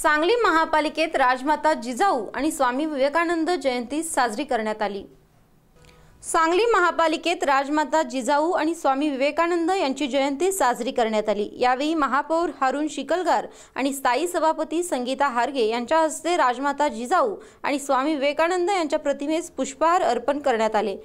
सांगली महापालिकेत राजमाता जिजाऊ आणि स्वामी विवेकानंद जयंती साजरी करण्यात आली सांगली महापालिकेत राजमाता जिजाऊ आणि स्वामी विवेकानंद यांची जयंती साजरी करण्यात आली यावेळी महापौर हारुण शिकलगार आणि स्थायी सभापती संगीता हारगे यांच्या हस्ते राजमाता जिजाऊ आणि स्वामी विवेकानंद यांच्या प्रतिमेस पुष्पहार अर्पण करण्यात आले